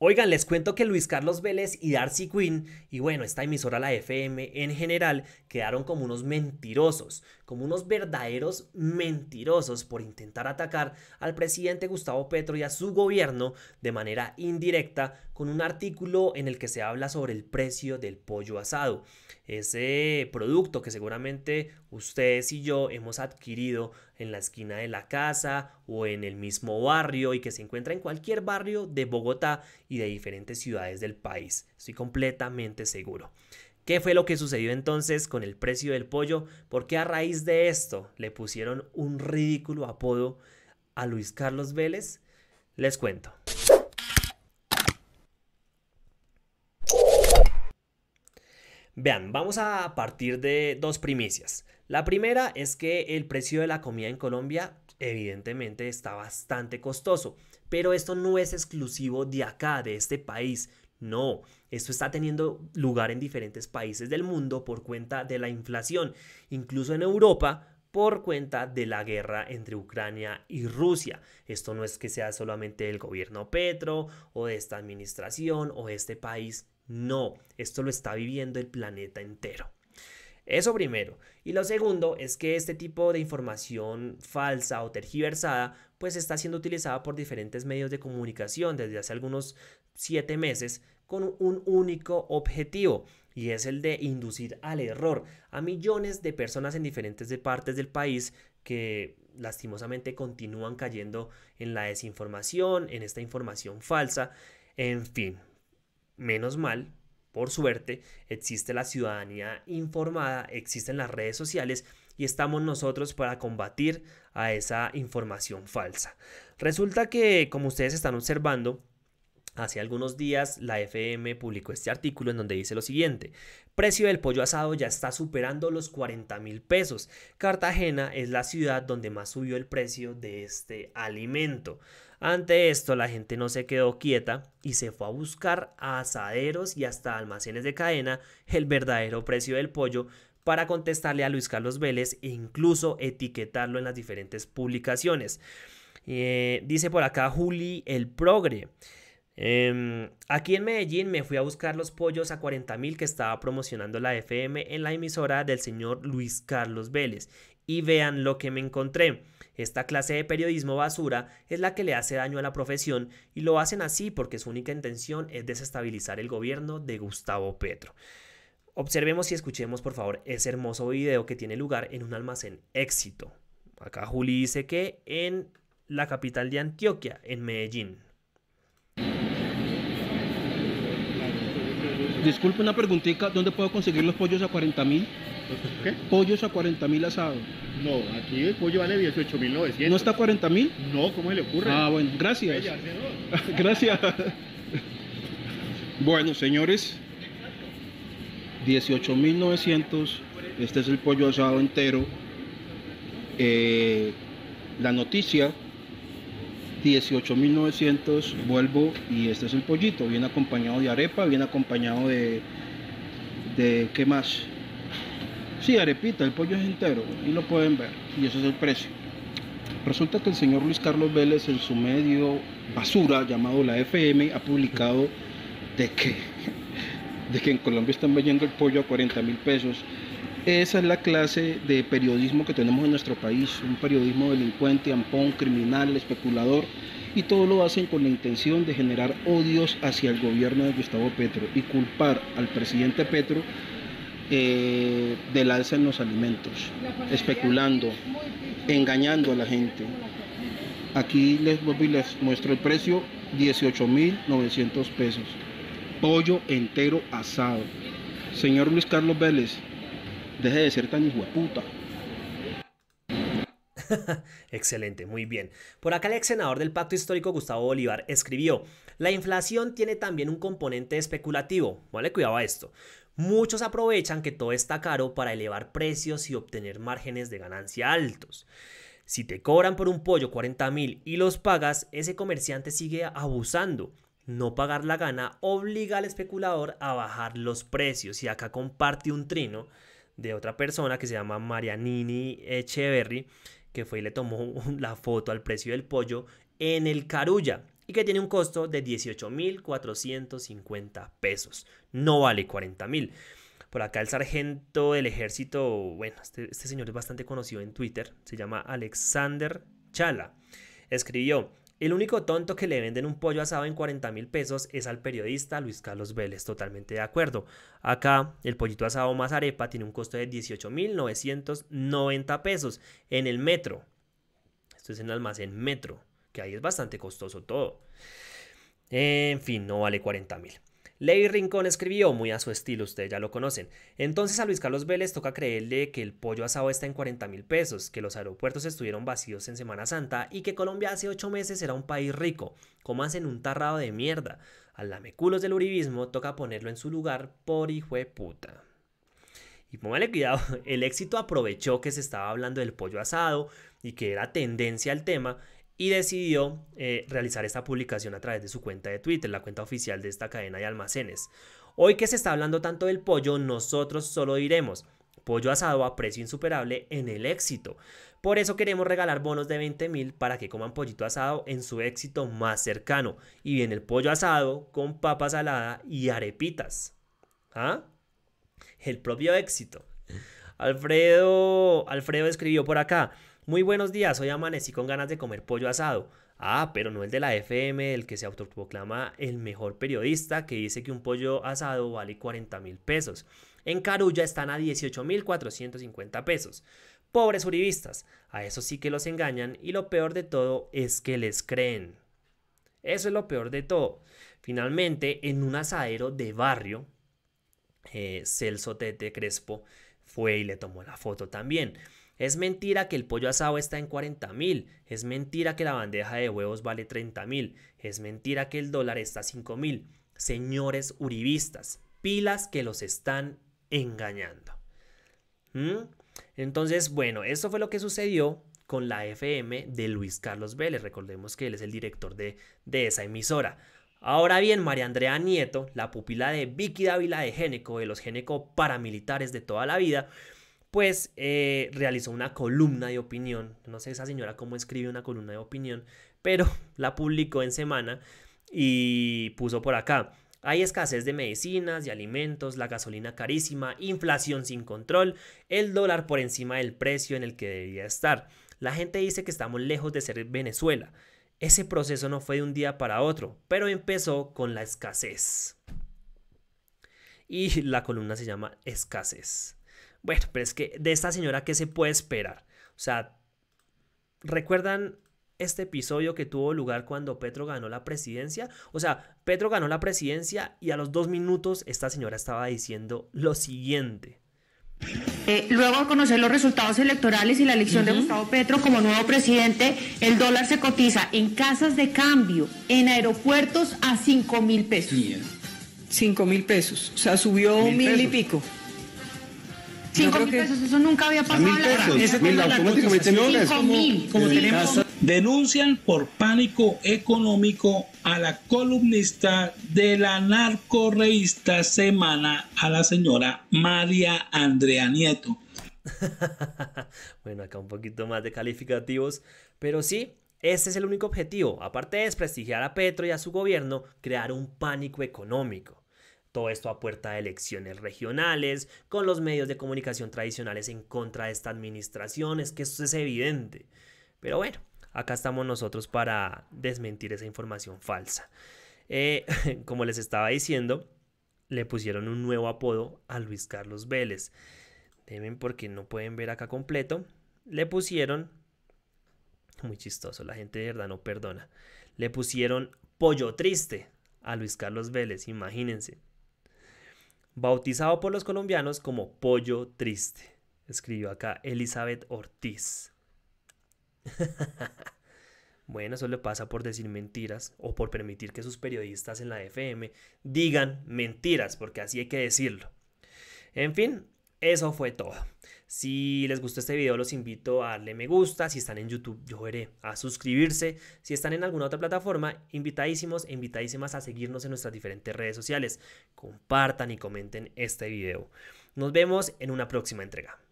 Oigan, les cuento que Luis Carlos Vélez y Darcy Quinn, y bueno, esta emisora la FM en general, quedaron como unos mentirosos, como unos verdaderos mentirosos por intentar atacar al presidente Gustavo Petro y a su gobierno de manera indirecta con un artículo en el que se habla sobre el precio del pollo asado, ese producto que seguramente ustedes y yo hemos adquirido en la esquina de la casa o en el mismo barrio y que se encuentra en cualquier barrio de Bogotá y de diferentes ciudades del país. Estoy completamente seguro. ¿Qué fue lo que sucedió entonces con el precio del pollo? ¿Por qué a raíz de esto le pusieron un ridículo apodo a Luis Carlos Vélez. Les cuento. Vean, vamos a partir de dos primicias. La primera es que el precio de la comida en Colombia evidentemente está bastante costoso, pero esto no es exclusivo de acá, de este país. No, esto está teniendo lugar en diferentes países del mundo por cuenta de la inflación, incluso en Europa por cuenta de la guerra entre Ucrania y Rusia. Esto no es que sea solamente del gobierno Petro o de esta administración o de este país, no, esto lo está viviendo el planeta entero. Eso primero. Y lo segundo es que este tipo de información falsa o tergiversada pues está siendo utilizada por diferentes medios de comunicación desde hace algunos siete meses con un único objetivo y es el de inducir al error a millones de personas en diferentes partes del país que lastimosamente continúan cayendo en la desinformación, en esta información falsa, en fin. Menos mal por suerte, existe la ciudadanía informada, existen las redes sociales y estamos nosotros para combatir a esa información falsa. Resulta que, como ustedes están observando, Hace algunos días la FM publicó este artículo en donde dice lo siguiente, precio del pollo asado ya está superando los 40 mil pesos. Cartagena es la ciudad donde más subió el precio de este alimento. Ante esto la gente no se quedó quieta y se fue a buscar a asaderos y hasta almacenes de cadena el verdadero precio del pollo para contestarle a Luis Carlos Vélez e incluso etiquetarlo en las diferentes publicaciones. Eh, dice por acá Juli el Progre. Em, aquí en Medellín me fui a buscar los pollos a 40 mil que estaba promocionando la FM en la emisora del señor Luis Carlos Vélez. Y vean lo que me encontré. Esta clase de periodismo basura es la que le hace daño a la profesión y lo hacen así porque su única intención es desestabilizar el gobierno de Gustavo Petro. Observemos y escuchemos por favor ese hermoso video que tiene lugar en un almacén éxito. Acá Juli dice que en la capital de Antioquia, en Medellín. Disculpe una preguntita, ¿dónde puedo conseguir los pollos a 40 mil? ¿Qué? Pollos a 40 mil asados. No, aquí el pollo vale 18.900. ¿No está a 40 mil? No, ¿cómo se le ocurre? Ah, bueno, gracias. gracias. bueno, señores, 18.900. Este es el pollo asado entero. Eh, la noticia 18.900, vuelvo y este es el pollito, viene acompañado de arepa, viene acompañado de, de ¿qué más? Sí, arepita, el pollo es entero y lo pueden ver y ese es el precio. Resulta que el señor Luis Carlos Vélez en su medio basura llamado la FM ha publicado de que, de que en Colombia están vendiendo el pollo a 40 mil pesos esa es la clase de periodismo que tenemos en nuestro país, un periodismo delincuente, ampón, criminal, especulador, y todo lo hacen con la intención de generar odios hacia el gobierno de Gustavo Petro y culpar al presidente Petro eh, del alza en los alimentos, especulando, engañando a la gente. Aquí les, les muestro el precio, 18.900 pesos. Pollo entero asado. Señor Luis Carlos Vélez, Deje de ser tan hueputa. Excelente, muy bien. Por acá el ex senador del Pacto Histórico Gustavo Bolívar escribió, la inflación tiene también un componente especulativo, ¿vale? Cuidado a esto. Muchos aprovechan que todo está caro para elevar precios y obtener márgenes de ganancia altos. Si te cobran por un pollo 40 mil y los pagas, ese comerciante sigue abusando. No pagar la gana obliga al especulador a bajar los precios y acá comparte un trino de otra persona que se llama Marianini Echeverry, que fue y le tomó la foto al precio del pollo en el Carulla y que tiene un costo de 18.450 pesos. No vale 40.000. Por acá el sargento del ejército, bueno, este, este señor es bastante conocido en Twitter, se llama Alexander Chala. Escribió, el único tonto que le venden un pollo asado en 40 mil pesos es al periodista Luis Carlos Vélez, totalmente de acuerdo. Acá el pollito asado más arepa tiene un costo de 18.990 pesos en el metro. Esto es en el almacén metro, que ahí es bastante costoso todo. En fin, no vale 40 mil. Ley Rincón escribió, muy a su estilo, ustedes ya lo conocen. Entonces a Luis Carlos Vélez toca creerle que el pollo asado está en 40 mil pesos, que los aeropuertos estuvieron vacíos en Semana Santa y que Colombia hace 8 meses era un país rico. como hacen un tarrado de mierda. Al lameculos del uribismo toca ponerlo en su lugar por hijo de puta. Y póngale cuidado, el éxito aprovechó que se estaba hablando del pollo asado y que era tendencia al tema y decidió eh, realizar esta publicación a través de su cuenta de Twitter, la cuenta oficial de esta cadena de almacenes. Hoy que se está hablando tanto del pollo, nosotros solo diremos pollo asado a precio insuperable en el éxito. Por eso queremos regalar bonos de 20 mil para que coman pollito asado en su éxito más cercano. Y viene el pollo asado con papa salada y arepitas. ¿Ah? El propio éxito. Alfredo, Alfredo escribió por acá. Muy buenos días, hoy amanecí con ganas de comer pollo asado. Ah, pero no el de la FM, el que se autoproclama el mejor periodista, que dice que un pollo asado vale 40 mil pesos. En Carulla están a 18 mil 450 pesos. Pobres uribistas, a eso sí que los engañan y lo peor de todo es que les creen. Eso es lo peor de todo. Finalmente, en un asadero de barrio, eh, Celso Tete Crespo fue y le tomó la foto también. Es mentira que el pollo asado está en 40 mil. Es mentira que la bandeja de huevos vale 30 mil. Es mentira que el dólar está a 5 mil. Señores uribistas, pilas que los están engañando. ¿Mm? Entonces, bueno, eso fue lo que sucedió con la FM de Luis Carlos Vélez. Recordemos que él es el director de, de esa emisora. Ahora bien, María Andrea Nieto, la pupila de Vicky Dávila de Géneco, de los Géneco paramilitares de toda la vida, pues eh, realizó una columna de opinión. No sé esa señora cómo escribe una columna de opinión, pero la publicó en semana y puso por acá. Hay escasez de medicinas, y alimentos, la gasolina carísima, inflación sin control, el dólar por encima del precio en el que debía estar. La gente dice que estamos lejos de ser Venezuela. Ese proceso no fue de un día para otro, pero empezó con la escasez. Y la columna se llama Escasez. Bueno, pero es que de esta señora, ¿qué se puede esperar? O sea, ¿recuerdan este episodio que tuvo lugar cuando Petro ganó la presidencia? O sea, Petro ganó la presidencia y a los dos minutos esta señora estaba diciendo lo siguiente. Eh, luego de conocer los resultados electorales y la elección de Gustavo Petro como nuevo presidente, el dólar se cotiza en casas de cambio, en aeropuertos a 5 mil pesos. Cinco mil pesos, o sea, subió un mil y pico. Cinco mil pesos, eso nunca había pasado. Denuncian por pánico económico a la columnista de la narco-reísta Semana, a la señora María Andrea Nieto. bueno, acá un poquito más de calificativos, pero sí, ese es el único objetivo, aparte de desprestigiar a Petro y a su gobierno, crear un pánico económico. Todo esto a puerta de elecciones regionales, con los medios de comunicación tradicionales en contra de esta administración, es que eso es evidente. Pero bueno, acá estamos nosotros para desmentir esa información falsa. Eh, como les estaba diciendo, le pusieron un nuevo apodo a Luis Carlos Vélez. deben porque no pueden ver acá completo. Le pusieron, muy chistoso, la gente de verdad no perdona. Le pusieron pollo triste a Luis Carlos Vélez, imagínense bautizado por los colombianos como pollo triste. Escribió acá Elizabeth Ortiz. bueno, eso le pasa por decir mentiras o por permitir que sus periodistas en la FM digan mentiras, porque así hay que decirlo. En fin, eso fue todo. Si les gustó este video, los invito a darle me gusta. Si están en YouTube, yo veré a suscribirse. Si están en alguna otra plataforma, invitadísimos e invitadísimas a seguirnos en nuestras diferentes redes sociales. Compartan y comenten este video. Nos vemos en una próxima entrega.